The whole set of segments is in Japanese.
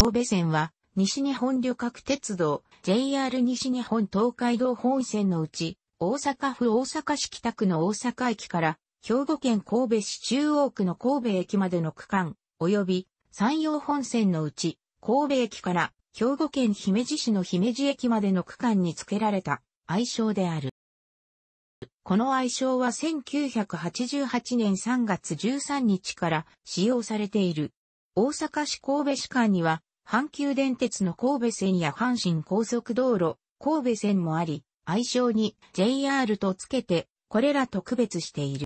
神戸線は、西日本旅客鉄道、JR 西日本東海道本線のうち、大阪府大阪市北区の大阪駅から、兵庫県神戸市中央区の神戸駅までの区間、及び山陽本線のうち、神戸駅から兵庫県姫路市の姫路駅までの区間に付けられた愛称である。この愛称は1988年3月13日から使用されている。大阪市神戸市間には阪急電鉄の神戸線や阪神高速道路、神戸線もあり、愛称に JR とつけて、これらと区別している。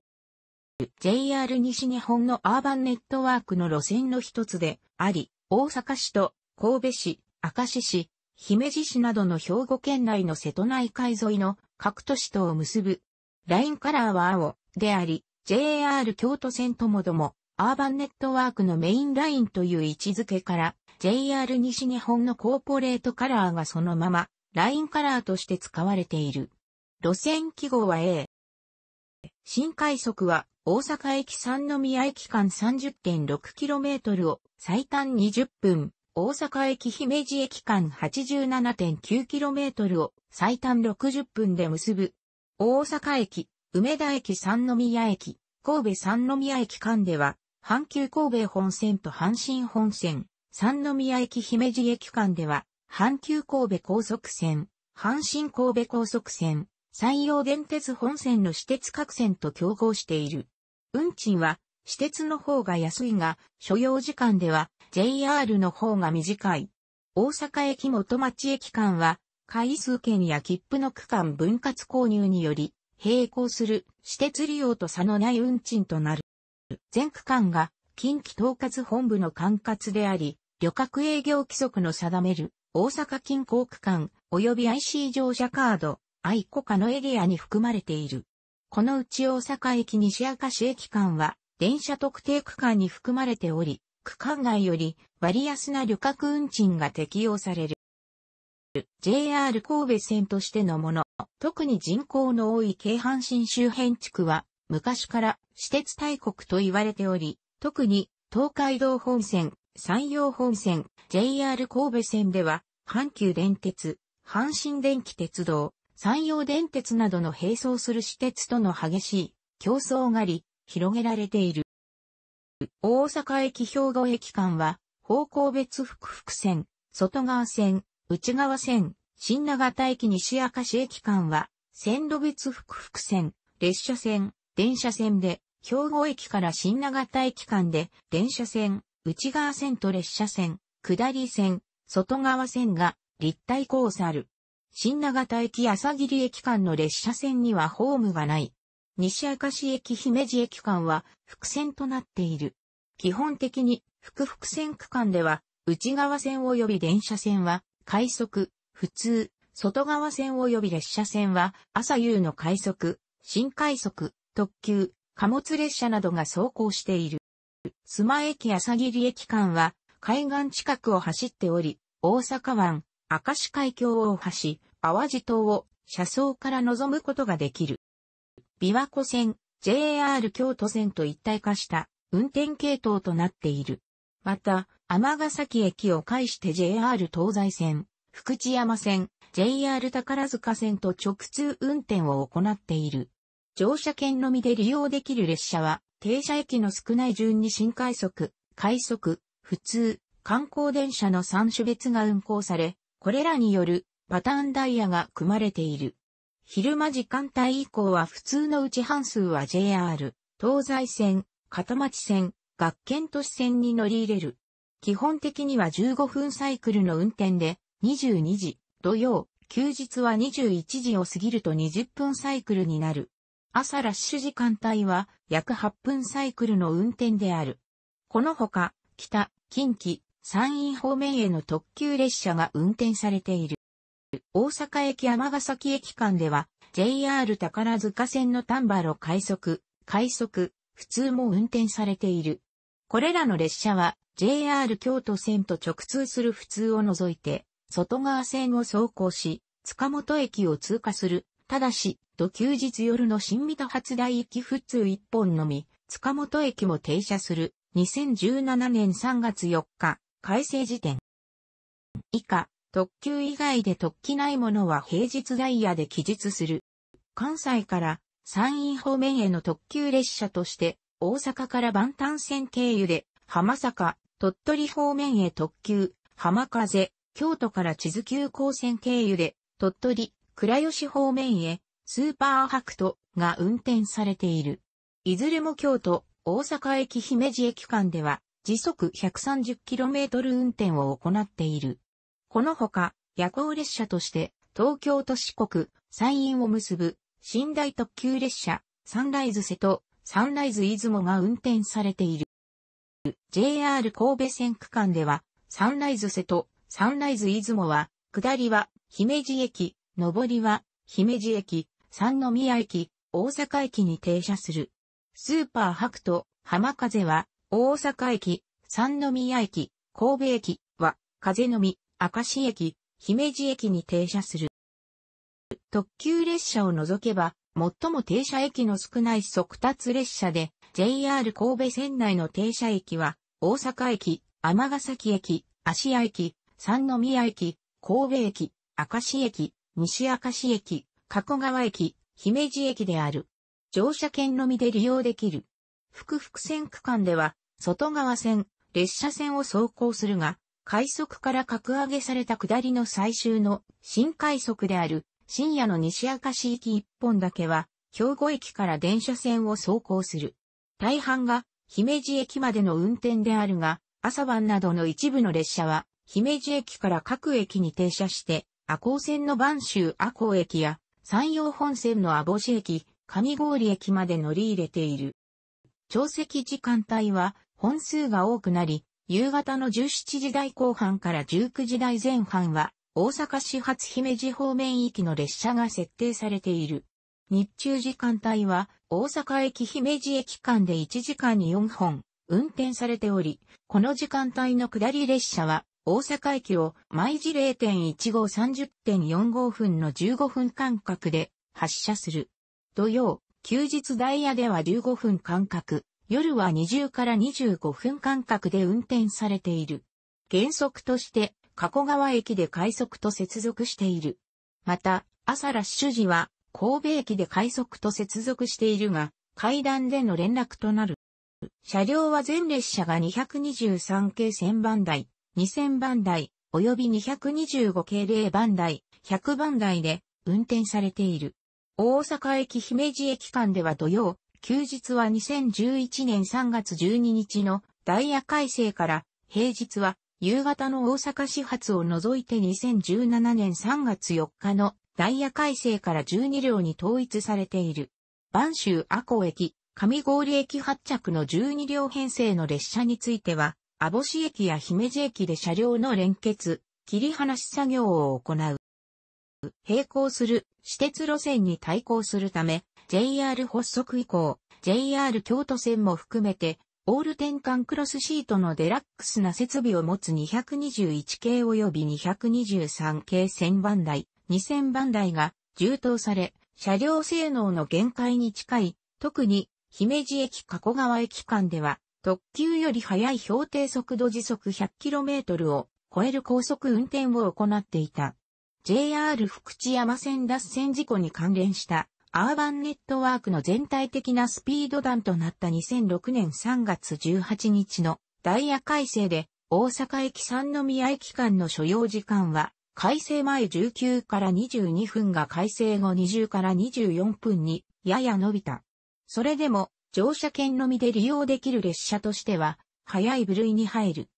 JR 西日本のアーバンネットワークの路線の一つであり、大阪市と神戸市、明石市、姫路市などの兵庫県内の瀬戸内海沿いの各都市とを結ぶ。ラインカラーは青であり、JR 京都線ともども、アーバンネットワークのメインラインという位置づけから、JR 西日本のコーポレートカラーがそのまま、ラインカラーとして使われている。路線記号は A。新快速は大阪駅三宮駅間 30.6km を最短20分、大阪駅姫路駅間 87.9km を最短60分で結ぶ。大阪駅、梅田駅三宮駅、神戸三宮駅間では、阪急神戸本線と阪神本線、三宮駅姫路駅間では、阪急神戸高速線、阪神神戸高速線、山陽電鉄本線の私鉄各線と競合している。運賃は、私鉄の方が安いが、所要時間では JR の方が短い。大阪駅元町駅間は、回数券や切符の区間分割購入により、並行する私鉄利用と差のない運賃となる。全区間が近畿統括本部の管轄であり、旅客営業規則の定める大阪近郊区間及び IC 乗車カード、愛子家のエリアに含まれている。このうち大阪駅西明石駅間は電車特定区間に含まれており、区間外より割安な旅客運賃が適用される。JR 神戸線としてのもの、特に人口の多い京阪神周辺地区は昔から私鉄大国と言われており、特に東海道本線、山陽本線、JR 神戸線では、阪急電鉄、阪神電気鉄道、山陽電鉄などの並走する私鉄との激しい競争があり、広げられている。大阪駅兵庫駅間は、方向別複複線、外側線、内側線、新長田駅西明石駅間は、線路別複複線、列車線、電車線で、兵庫駅から新長田駅間で、電車線、内側線と列車線、下り線、外側線が立体交差る。新長田駅朝霧駅間の列車線にはホームがない。西明石駅姫路駅間は伏線となっている。基本的に複複線区間では内側線及び電車線は快速、普通、外側線及び列車線は朝夕の快速、新快速、特急、貨物列車などが走行している。須磨駅朝霧駅間は、海岸近くを走っており、大阪湾、明石海峡を橋、淡路島を車窓から望むことができる。琵琶湖線、JR 京都線と一体化した運転系統となっている。また、尼崎駅を介して JR 東西線、福知山線、JR 宝塚線と直通運転を行っている。乗車券のみで利用できる列車は、停車駅の少ない順に新快速、快速、普通、観光電車の3種別が運行され、これらによるパターンダイヤが組まれている。昼間時間帯以降は普通のうち半数は JR、東西線、片町線、学研都市線に乗り入れる。基本的には15分サイクルの運転で、22時、土曜、休日は21時を過ぎると20分サイクルになる。朝ラッシュ時間帯は約8分サイクルの運転である。このほか、北、近畿、山陰方面への特急列車が運転されている。大阪駅天ヶ崎駅間では JR 宝塚線の丹波路快速、快速、普通も運転されている。これらの列車は JR 京都線と直通する普通を除いて、外側線を走行し、塚本駅を通過する。ただし、と休日夜の新三田発大行き普通一本のみ、塚本駅も停車する、2017年3月4日、改正時点。以下、特急以外で特急ないものは平日ダイヤで記述する。関西から山陰方面への特急列車として、大阪から万丹線経由で、浜坂、鳥取方面へ特急、浜風、京都から地図急行線経由で、鳥取、倉吉方面へスーパーハクトが運転されている。いずれも京都、大阪駅姫路駅間では、時速 130km 運転を行っている。このほか、夜行列車として、東京都四国、山陰を結ぶ、寝台特急列車、サンライズ瀬戸、サンライズ出雲が運転されている。JR 神戸線区間では、サンライズ瀬戸、サンライズ出雲は、下りは姫路駅、上りは姫路駅、三宮駅、大阪駅に停車する。スーパーハクト、浜風は、大阪駅、三宮駅、神戸駅は、風のみ、明石駅、姫路駅に停車する。特急列車を除けば、最も停車駅の少ない速達列車で、JR 神戸線内の停車駅は、大阪駅、尼崎駅、芦屋駅、三宮駅、神戸駅、明石駅、西明石駅、加古川駅、姫路駅である。乗車券のみで利用できる。福々線区間では、外側線、列車線を走行するが、快速から格上げされた下りの最終の新快速である深夜の西明石駅一本だけは、兵庫駅から電車線を走行する。大半が姫路駅までの運転であるが、朝晩などの一部の列車は、姫路駅から各駅に停車して、赤穂線の播州赤穂駅や山陽本線の阿保市駅、上郡駅まで乗り入れている。潮汐時間帯は本数が多くなり、夕方の17時台後半から19時台前半は、大阪市発姫路方面行きの列車が設定されている。日中時間帯は、大阪駅姫路駅間で1時間に4本、運転されており、この時間帯の下り列車は、大阪駅を毎時0.1530.45分の15分間隔で発車する。土曜、休日ダイヤでは15分間隔、夜は20から25分間隔で運転されている。原則として加古川駅で快速と接続している。また、朝ラッシュ時は神戸駅で快速と接続しているが、階段での連絡となる。車両は全列車が223系1000番台。2000番台、及び225系0番台、100番台で運転されている。大阪駅姫路駅間では土曜、休日は2011年3月12日のダイヤ改正から平日は夕方の大阪始発を除いて2017年3月4日のダイヤ改正から12両に統一されている。万州阿古駅、上郡駅発着の12両編成の列車については、網干駅や姫路駅で車両の連結、切り離し作業を行う。並行する私鉄路線に対抗するため、JR 発足以降、JR 京都線も含めて、オール転換クロスシートのデラックスな設備を持つ221系及び223系1000番台、2000番台が充当され、車両性能の限界に近い、特に姫路駅加古川駅間では特急より速い標定速度時速 100km を超える高速運転を行っていた。JR 福知山線脱線事故に関連したアーバンネットワークの全体的なスピード弾となった2006年3月18日のダイヤ改正で大阪駅三宮駅間の所要時間は改正前19から22分が改正後20から24分にやや伸びた。それでも乗車券のみで利用できる列車としては、早い部類に入る。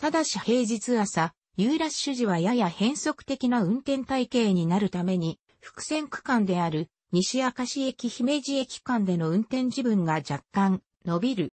ただし平日朝、ユーラッシュ時はやや変則的な運転体系になるために、伏線区間である西明石駅姫路駅間での運転時分が若干伸びる。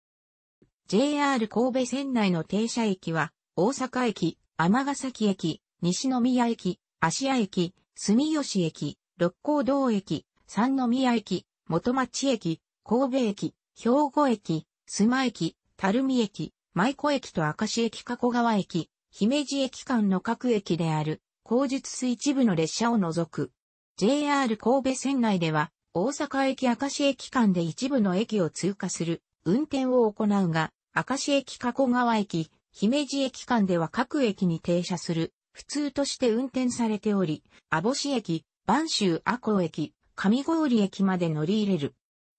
JR 神戸線内の停車駅は、大阪駅、尼崎駅、西宮駅、芦屋駅、住吉駅、六甲道駅、三宮駅、元町駅、神戸駅、兵庫駅、須磨駅、垂水駅、舞子駅と明石駅加古川駅、姫路駅間の各駅である、後日水一部の列車を除く。JR 神戸線内では、大阪駅明石駅間で一部の駅を通過する、運転を行うが、明石駅加古川駅、姫路駅間では各駅に停車する、普通として運転されており、網干駅、播州阿古駅、上郡駅まで乗り入れる。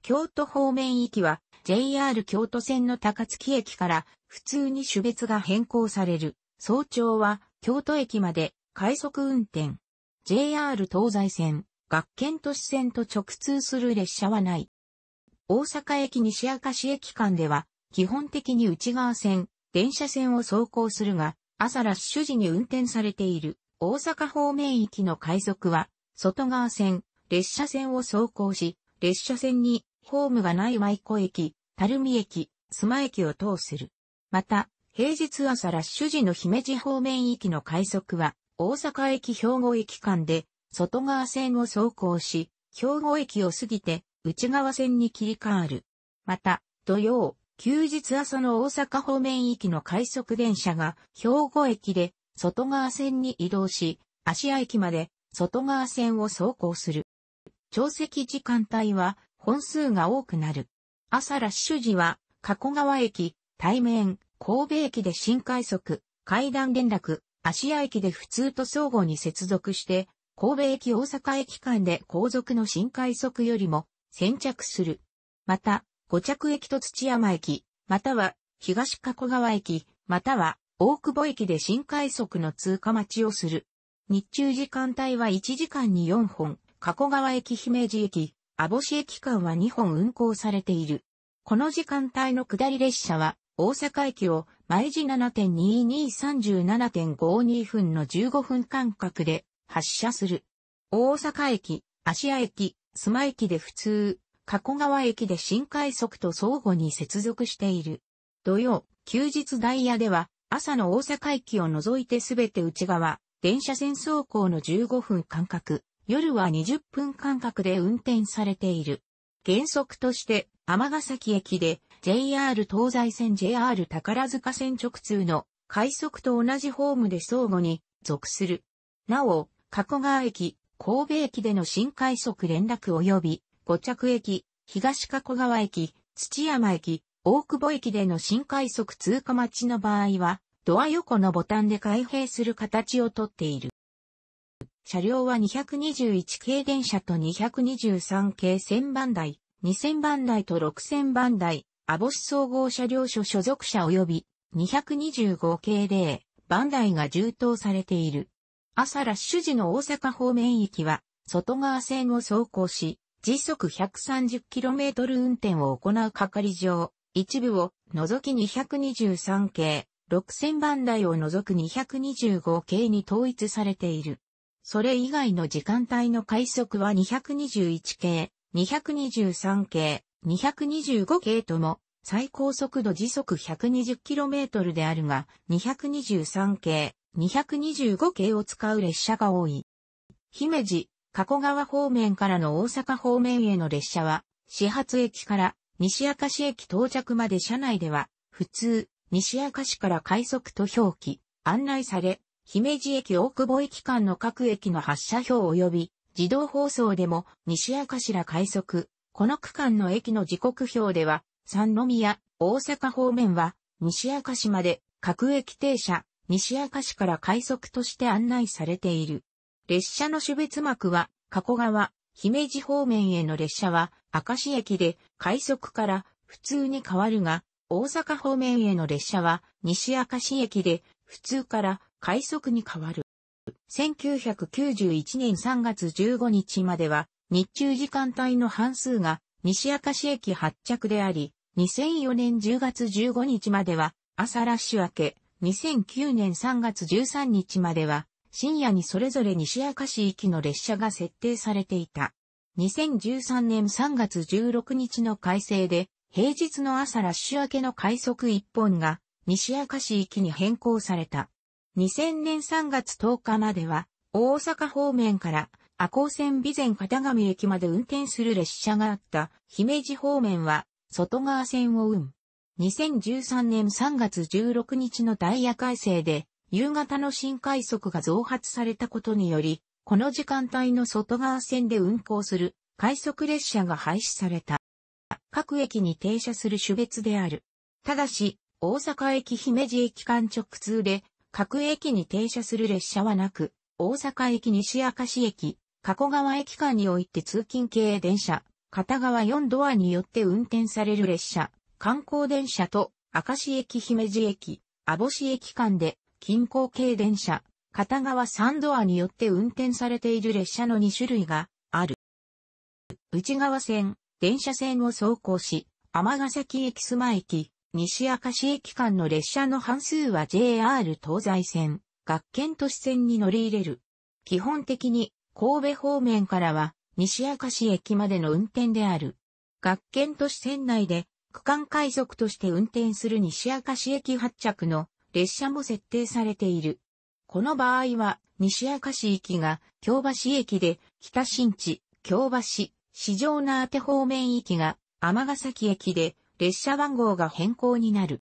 京都方面行きは JR 京都線の高槻駅から普通に種別が変更される。早朝は京都駅まで快速運転。JR 東西線、学研都市線と直通する列車はない。大阪駅西明石駅間では基本的に内側線、電車線を走行するが、朝ラッシュ時に運転されている大阪方面行きの快速は、外側線、列車線を走行し、列車線にホームがない舞子駅、垂水駅、須磨駅を通する。また、平日朝ラッシュ時の姫路方面行きの快速は、大阪駅兵庫駅間で、外側線を走行し、兵庫駅を過ぎて、内側線に切り替わる。また、土曜、休日朝の大阪方面行きの快速電車が、兵庫駅で、外側線に移動し、芦屋駅まで、外側線を走行する。潮席時間帯は、本数が多くなる。朝ラッシュ時は、加古川駅、対面、神戸駅で新快速、階段連絡、芦屋駅で普通と相互に接続して、神戸駅大阪駅間で後続の新快速よりも先着する。また、五着駅と土山駅、または東加古川駅、または大久保駅で新快速の通過待ちをする。日中時間帯は1時間に4本、加古川駅姫路駅、網干駅間は2本運行されている。この時間帯の下り列車は、大阪駅を毎時7.2237.52分の15分間隔で発車する。大阪駅、芦屋駅、須磨駅で普通、加古川駅で新快速と相互に接続している。土曜、休日ダイヤでは、朝の大阪駅を除いてすべて内側、電車線走行の15分間隔、夜は20分間隔で運転されている。原則として、尼崎駅で JR 東西線 JR 宝塚線直通の快速と同じホームで相互に属する。なお、加古川駅、神戸駅での新快速連絡及び五着駅、東加古川駅、土山駅、大久保駅での新快速通過待ちの場合は、ドア横のボタンで開閉する形をとっている。車両は221系電車と223系1000番台、2000番台と6000番台、アボ干総合車両所所属車及び225系0番台が充当されている。朝ラッシュ時の大阪方面駅は、外側線を走行し、時速 130km 運転を行う係上、一部を除き223系、6000番台を除く225系に統一されている。それ以外の時間帯の快速は221系、223系、225系とも、最高速度時速 120km であるが、223系、225系を使う列車が多い。姫路、加古川方面からの大阪方面への列車は、始発駅から西明石駅到着まで車内では、普通、西明石から快速と表記、案内され、姫路駅大久保駅間の各駅の発車表及び、自動放送でも、西頭快速、この区間の駅の時刻表では、三宮、大阪方面は、西明石まで、各駅停車、西明石から快速として案内されている。列車の種別幕は、加古川、姫路方面への列車は、明石駅で、快速から、普通に変わるが、大阪方面への列車は、西明石駅で、普通から、快速に変わる。1991年3月15日までは、日中時間帯の半数が西明石駅発着であり、2004年10月15日までは朝ラッシュ明け、2009年3月13日までは深夜にそれぞれ西明石行きの列車が設定されていた。2013年3月16日の改正で、平日の朝ラッシュ明けの快速1本が西明石行きに変更された。2000年3月10日までは、大阪方面から赤穂線備前片上駅まで運転する列車があった姫路方面は外側線を運。2013年3月16日のダイヤ改正で夕方の新快速が増発されたことにより、この時間帯の外側線で運行する快速列車が廃止された。各駅に停車する種別である。ただし、大阪駅姫路駅間直通で各駅に停車する列車はなく、大阪駅西明石駅、加古川駅間において通勤系電車、片側4ドアによって運転される列車、観光電車と明石駅姫路駅、網干駅間で近郊系電車、片側3ドアによって運転されている列車の2種類がある。内側線、電車線を走行し、天ヶ崎駅須磨駅、西明石駅間の列車の半数は JR 東西線、学研都市線に乗り入れる。基本的に神戸方面からは西明石駅までの運転である。学研都市線内で区間海賊として運転する西明石駅発着の列車も設定されている。この場合は西明石駅が京橋駅で北新地、京橋、市場な宛方面行きが天ヶ崎駅で列車番号が変更になる。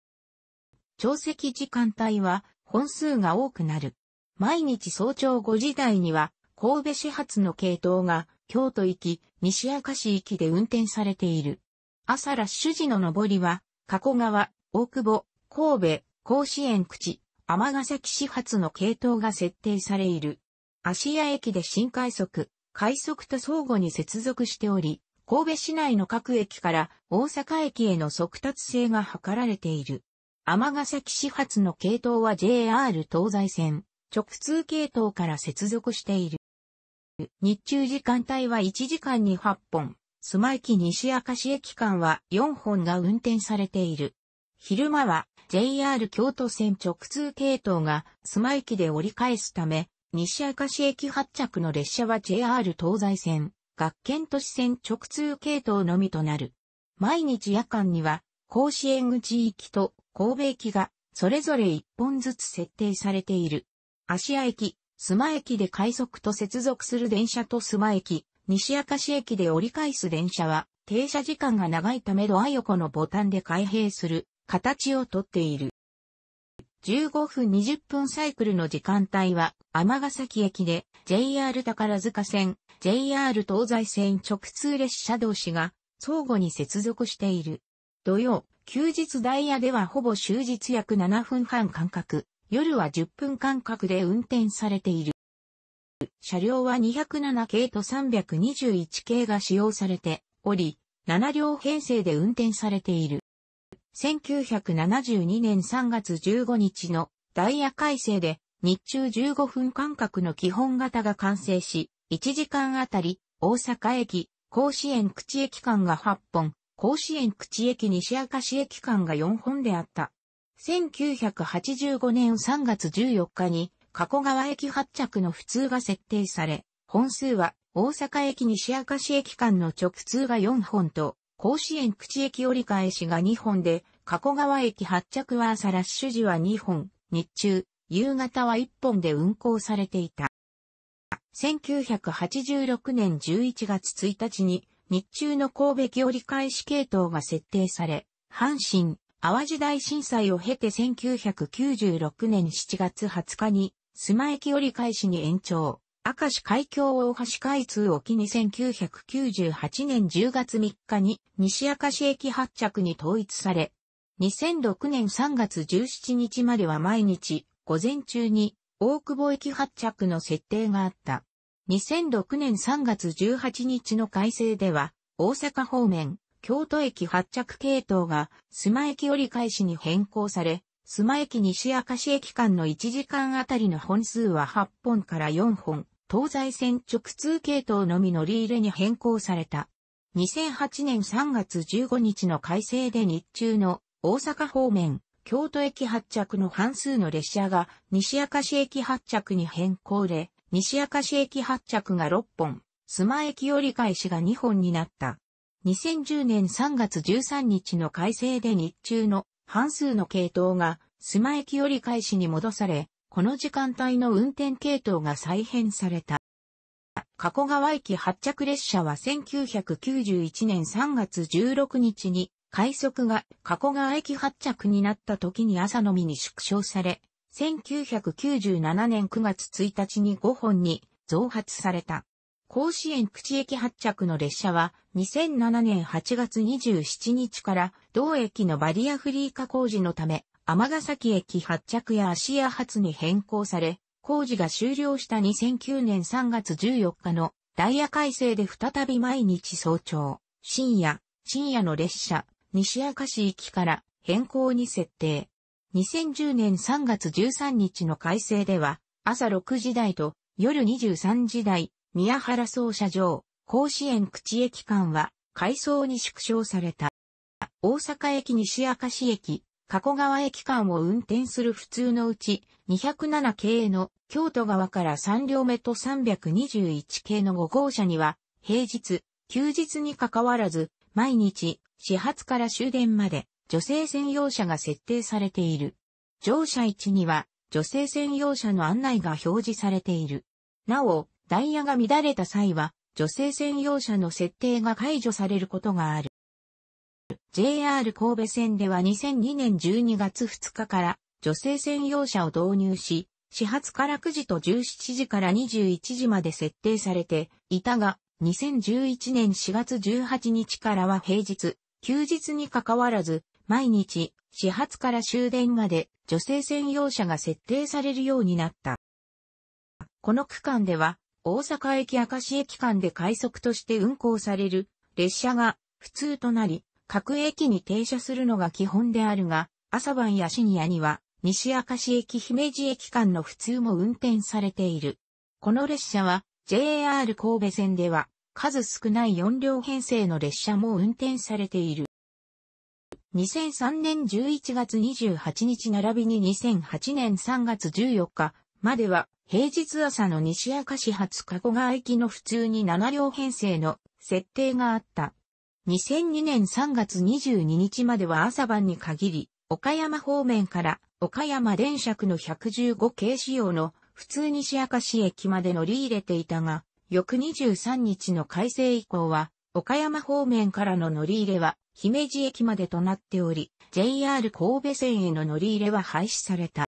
朝席時間帯は本数が多くなる。毎日早朝5時台には神戸始発の系統が京都行き、西明石行きで運転されている。朝ラッシュ時の上りは、加古川、大久保、神戸、甲子園口、天崎始発の系統が設定されいる。芦屋駅で新快速、快速と相互に接続しており、神戸市内の各駅から大阪駅への速達性が図られている。尼崎始発の系統は JR 東西線、直通系統から接続している。日中時間帯は1時間に8本、須磨駅西明石駅間は4本が運転されている。昼間は JR 京都線直通系統が須磨駅で折り返すため、西明石駅発着の列車は JR 東西線、学研都市線直通系統のみとなる。毎日夜間には、甲子園口行きと神戸駅が、それぞれ1本ずつ設定されている。芦屋駅、須磨駅で快速と接続する電車と須磨駅、西明石駅で折り返す電車は、停車時間が長いためドア横のボタンで開閉する形をとっている。15分20分サイクルの時間帯は、尼崎駅で JR 宝塚線、JR 東西線直通列車同士が相互に接続している。土曜、休日ダイヤではほぼ終日約7分半間隔、夜は10分間隔で運転されている。車両は207系と321系が使用されており、7両編成で運転されている。1972年3月15日のダイヤ改正で日中15分間隔の基本型が完成し、1時間あたり大阪駅、甲子園口駅間が8本、甲子園口駅西明石駅間が4本であった。1985年3月14日に加古川駅発着の普通が設定され、本数は大阪駅西明石駅間の直通が4本と甲子園口駅折り返しが2本で、加古川駅発着は朝ラッシュ時は2本、日中、夕方は1本で運行されていた。1986年11月1日に、日中の神戸駅折り返し系統が設定され、阪神、淡路大震災を経て1996年7月20日に、須磨駅折り返しに延長。明石海峡大橋開通を機に1998年10月3日に西明石駅発着に統一され、2006年3月17日までは毎日午前中に大久保駅発着の設定があった。2006年3月18日の改正では大阪方面、京都駅発着系統が須磨駅折り返しに変更され、須磨駅西明石駅間の1時間あたりの本数は8本から4本、東西線直通系統のみ乗り入れに変更された。2008年3月15日の改正で日中の大阪方面、京都駅発着の半数の列車が西明石駅発着に変更で、西明石駅発着が6本、須磨駅折り返しが2本になった。2010年3月13日の改正で日中の半数の系統が須磨駅折り返しに戻され、この時間帯の運転系統が再編された。加古川駅発着列車は1991年3月16日に、快速が加古川駅発着になった時に朝のみに縮小され、1997年9月1日に5本に増発された。甲子園口駅発着の列車は2007年8月27日から同駅のバリアフリー化工事のためヶ崎駅発着や足屋発に変更され、工事が終了した2009年3月14日のダイヤ改正で再び毎日早朝、深夜、深夜の列車、西明石駅から変更に設定。2010年3月13日の改正では、朝6時台と夜23時台、宮原総社場、甲子園口駅間は、改装に縮小された。大阪駅西明石駅、加古川駅間を運転する普通のうち、207系の京都側から3両目と321系の5号車には、平日、休日に関わらず、毎日、始発から終電まで、女性専用車が設定されている。乗車位置には、女性専用車の案内が表示されている。なお、ダイヤが乱れた際は、女性専用車の設定が解除されることがある。JR 神戸線では2002年12月2日から女性専用車を導入し、始発から9時と17時から21時まで設定されていたが、2011年4月18日からは平日、休日にかかわらず、毎日、始発から終電まで女性専用車が設定されるようになった。この区間では、大阪駅明石駅間で快速として運行される列車が普通となり、各駅に停車するのが基本であるが、朝晩や深夜には、西明石駅姫路駅間の普通も運転されている。この列車は、JR 神戸線では、数少ない4両編成の列車も運転されている。2003年11月28日並びに2008年3月14日までは平日朝の西明石発加古川駅の普通に7両編成の設定があった。2002年3月22日までは朝晩に限り、岡山方面から岡山電車区の115系仕様の普通西明石駅まで乗り入れていたが、翌23日の改正以降は、岡山方面からの乗り入れは、姫路駅までとなっており、JR 神戸線への乗り入れは廃止された。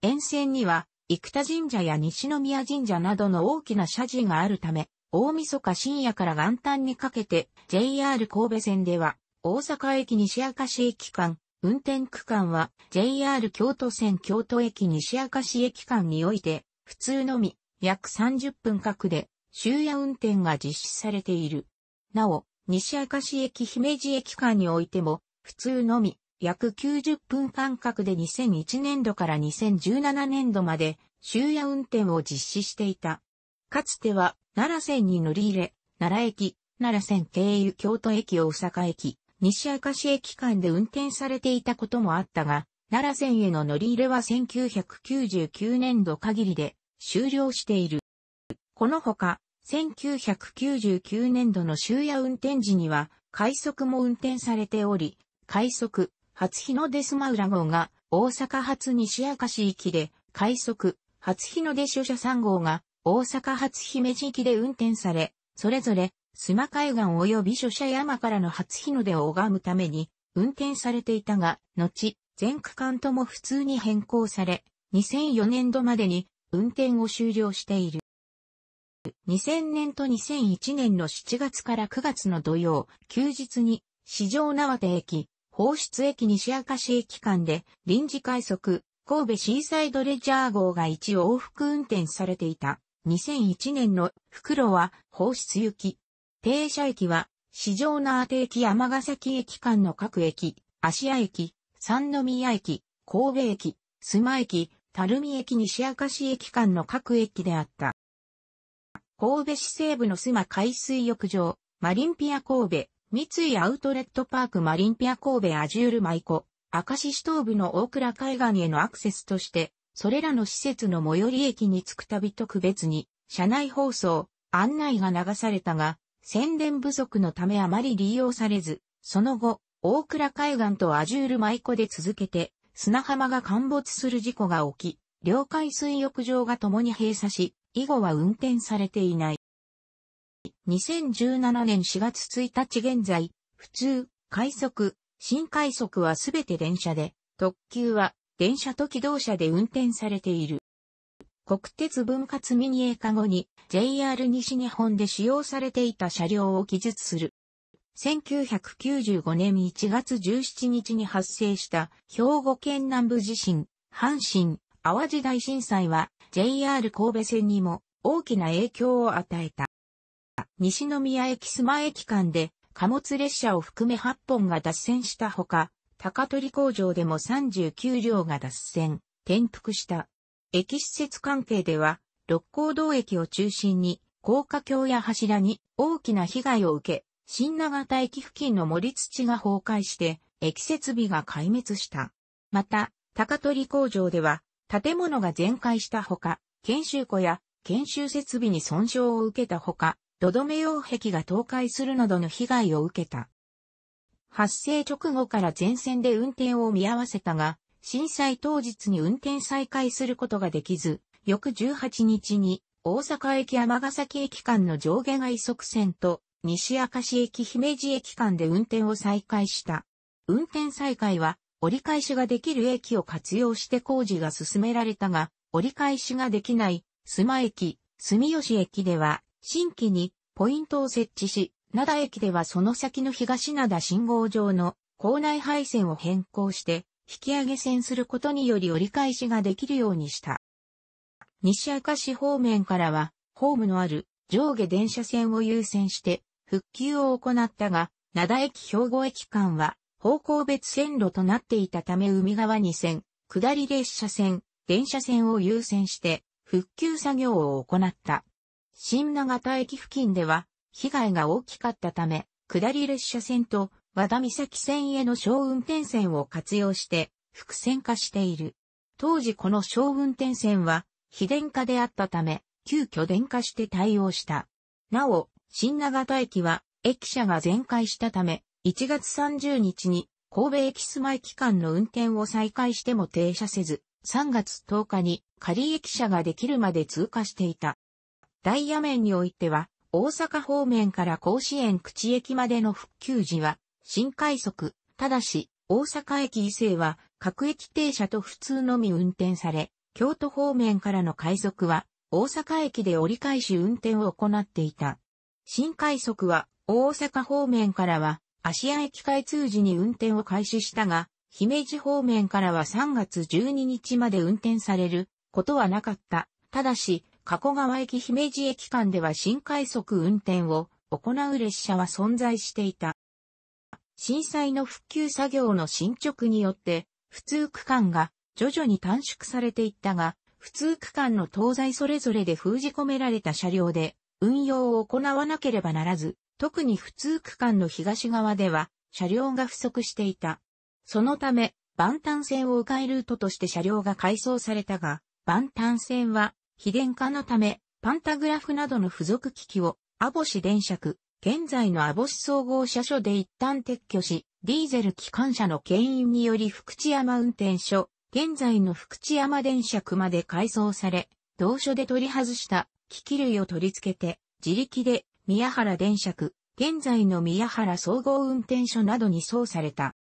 沿線には、生田神社や西宮神社などの大きな社寺があるため、大晦日深夜から元旦にかけて JR 神戸線では大阪駅西明石駅間、運転区間は JR 京都線京都駅西明石駅間において普通のみ約30分角で終夜運転が実施されている。なお、西明石駅姫路駅間においても普通のみ約90分間隔で2001年度から2017年度まで終夜運転を実施していた。かつては、奈良線に乗り入れ、奈良駅、奈良線経由京都駅大阪駅、西明石駅間で運転されていたこともあったが、奈良線への乗り入れは1999年度限りで終了している。このほか、1999年度の終夜運転時には、快速も運転されており、快速、初日の出スマウラ号が大阪発西明石行きで、快速、初日の出所車3号が大阪初姫路駅で運転され、それぞれ、須磨海岸及び諸社山からの初日の出を拝むために、運転されていたが、後、全区間とも普通に変更され、2004年度までに運転を終了している。2000年と2001年の7月から9月の土曜、休日に、市場縄手駅、放出駅西明石駅間で、臨時快速、神戸シーサイドレジャー号が1往復運転されていた。2001年の袋は放出行き。停車駅は、市場縄手て駅山ヶ崎駅間の各駅、芦屋駅、三宮駅、神戸駅、須磨駅、垂水駅西明石駅間の各駅であった。神戸市西部の須磨海水浴場、マリンピア神戸、三井アウトレットパークマリンピア神戸アジュール舞子、明石市東部の大倉海岸へのアクセスとして、それらの施設の最寄り駅に着くたび特別に、車内放送、案内が流されたが、宣伝不足のためあまり利用されず、その後、大倉海岸とアジュール舞子で続けて、砂浜が陥没する事故が起き、領海水浴場が共に閉鎖し、以後は運転されていない。2017年4月1日現在、普通、快速、新快速はすべて電車で、特急は電車と機動車で運転されている。国鉄分割民営化後に JR 西日本で使用されていた車両を記述する。1995年1月17日に発生した兵庫県南部地震、阪神、淡路大震災は JR 神戸線にも大きな影響を与えた。西宮駅須磨駅間で貨物列車を含め8本が脱線したほか、高取工場でも39両が脱線、転覆した。駅施設関係では、六甲道駅を中心に、高架橋や柱に大きな被害を受け、新長田駅付近の森土が崩壊して、駅設備が壊滅した。また、高取工場では、建物が全壊したほか、研修庫や研修設備に損傷を受けたほか、土留め用壁が倒壊するなどの被害を受けた。発生直後から全線で運転を見合わせたが、震災当日に運転再開することができず、翌18日に大阪駅尼崎駅間の上下外側線と西明石駅姫路駅間で運転を再開した。運転再開は折り返しができる駅を活用して工事が進められたが、折り返しができない須磨駅、住吉駅では新規にポイントを設置し、灘駅ではその先の東灘信号上の構内配線を変更して引き上げ線することにより折り返しができるようにした。西明石方面からはホームのある上下電車線を優先して復旧を行ったが、灘駅兵庫駅間は方向別線路となっていたため海側2線、下り列車線、電車線を優先して復旧作業を行った。新長田駅付近では被害が大きかったため、下り列車線と和田岬線への小運転線を活用して複線化している。当時この小運転線は非電化であったため、急遽電化して対応した。なお、新長田駅は駅舎が全開したため、1月30日に神戸駅住まい期間の運転を再開しても停車せず、3月10日に仮駅舎ができるまで通過していた。ダイヤ面においては、大阪方面から甲子園口駅までの復旧時は、新快速、ただし、大阪駅以西は、各駅停車と普通のみ運転され、京都方面からの快速は、大阪駅で折り返し運転を行っていた。新快速は、大阪方面からは、芦屋駅開通時に運転を開始したが、姫路方面からは3月12日まで運転されることはなかった。ただし、加古川駅姫路駅間では新快速運転を行う列車は存在していた。震災の復旧作業の進捗によって、普通区間が徐々に短縮されていったが、普通区間の東西それぞれで封じ込められた車両で運用を行わなければならず、特に普通区間の東側では車両が不足していた。そのため、万端線を迂回ルートとして車両が改装されたが、万端線は非電化のため、パンタグラフなどの付属機器を、アボシ電車区、現在のアボシ総合車所で一旦撤去し、ディーゼル機関車の牽引により福知山運転所、現在の福知山電車区まで改装され、同所で取り外した機器類を取り付けて、自力で宮原電車区、現在の宮原総合運転所などに送された。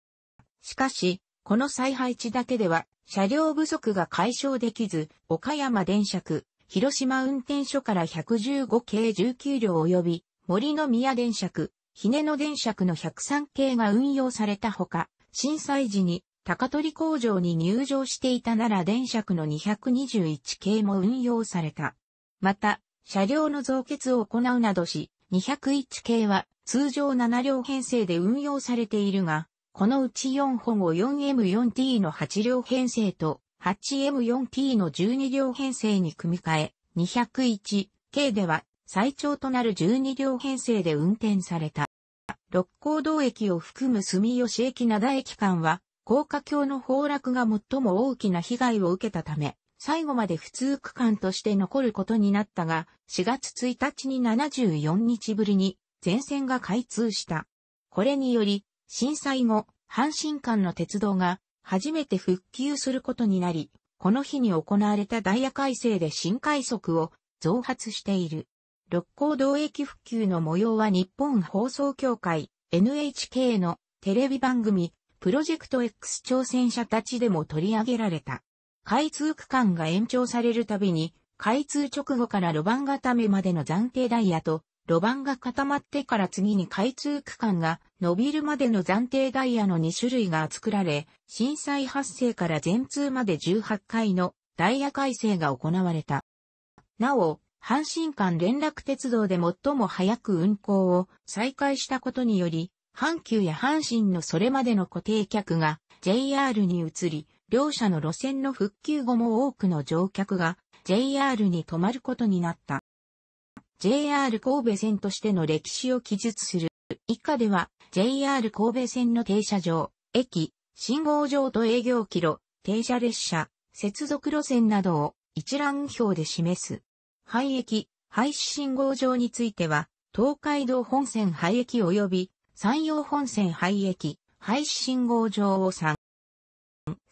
しかし、この再配置だけでは、車両不足が解消できず、岡山電車区、広島運転所から115系19両及び、森の宮電車区、日根野電車区の103系が運用されたほか、震災時に高取工場に入場していた奈良電車区の221系も運用された。また、車両の増結を行うなどし、201系は通常7両編成で運用されているが、このうち4本を 4M4T の8両編成と 8M4T の12両編成に組み替え、201、K では最長となる12両編成で運転された。六甲道駅を含む住吉駅灘駅間は、高架橋の崩落が最も大きな被害を受けたため、最後まで普通区間として残ることになったが、4月1日に74日ぶりに全線が開通した。これにより、震災後、阪神間の鉄道が初めて復旧することになり、この日に行われたダイヤ改正で新快速を増発している。六甲同駅復旧の模様は日本放送協会 NHK のテレビ番組プロジェクト X 挑戦者たちでも取り上げられた。開通区間が延長されるたびに、開通直後から路盤固めまでの暫定ダイヤと路盤が固まってから次に開通区間が伸びるまでの暫定ダイヤの2種類が作られ、震災発生から全通まで18回のダイヤ改正が行われた。なお、阪神間連絡鉄道で最も早く運行を再開したことにより、阪急や阪神のそれまでの固定客が JR に移り、両社の路線の復旧後も多くの乗客が JR に泊まることになった。JR 神戸線としての歴史を記述する。以下では、JR 神戸線の停車場、駅、信号場と営業キロ、停車列車、接続路線などを一覧表で示す。廃駅、廃止信号場については、東海道本線廃駅及び山陽本線廃駅、廃止信号場を3。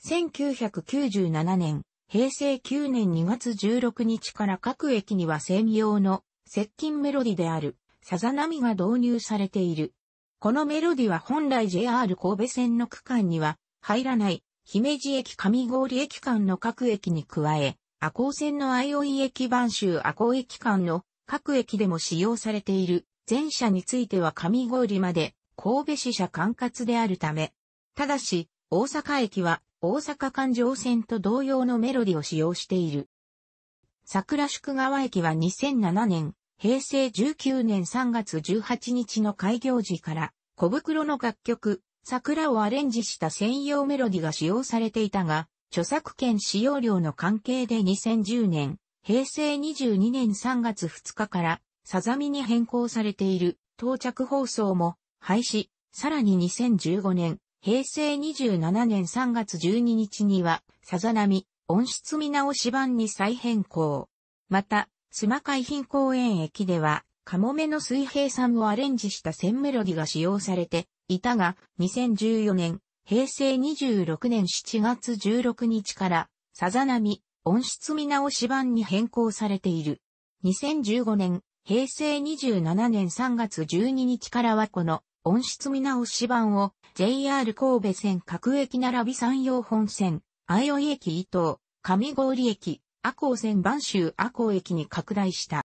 1997年、平成9年2月16日から各駅には専用の接近メロディである、さざ波が導入されている。このメロディは本来 JR 神戸線の区間には入らない、姫路駅上郡駅間の各駅に加え、赤穂線の相生駅番州赤穂駅間の各駅でも使用されている。全車については上郡まで神戸支社管轄であるため。ただし、大阪駅は大阪環状線と同様のメロディを使用している。桜宿川駅は2007年平成19年3月18日の開業時から、小袋の楽曲、桜をアレンジした専用メロディが使用されていたが、著作権使用料の関係で2010年、平成22年3月2日から、さざみに変更されている、到着放送も、廃止、さらに2015年、平成27年3月12日には、さざ波、音質見直し版に再変更。また、須磨海浜公園駅では、カモメの水平さんをアレンジした線メロディが使用されていたが、2014年、平成26年7月16日から、さざ波、音質見直し版に変更されている。2015年、平成27年3月12日からはこの音質見直し版を JR 神戸線各駅並び山陽本線、愛尾駅伊東、上郡駅、阿公線万州阿公駅に拡大した。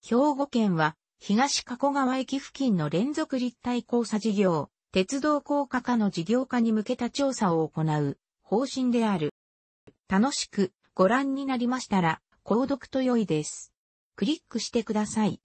兵庫県は、東加古川駅付近の連続立体交差事業、鉄道高架化の事業化に向けた調査を行う方針である。楽しくご覧になりましたら、購読と良いです。クリックしてください。